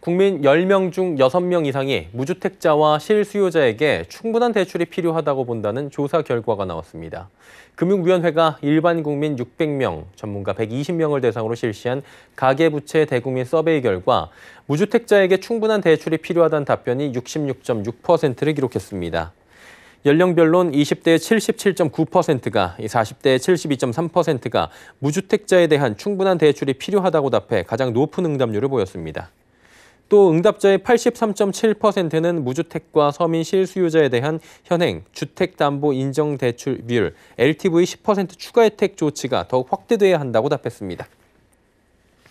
국민 10명 중 6명 이상이 무주택자와 실수요자에게 충분한 대출이 필요하다고 본다는 조사 결과가 나왔습니다. 금융위원회가 일반 국민 600명, 전문가 120명을 대상으로 실시한 가계부채 대국민 서베이 결과 무주택자에게 충분한 대출이 필요하다는 답변이 66.6%를 기록했습니다. 연령별론 2 0대 77.9%가 4 0대 72.3%가 무주택자에 대한 충분한 대출이 필요하다고 답해 가장 높은 응답률을 보였습니다. 또 응답자의 83.7%는 무주택과 서민 실수요자에 대한 현행 주택담보 인정대출 비율 LTV 10% 추가 혜택 조치가 더욱 확대돼야 한다고 답했습니다.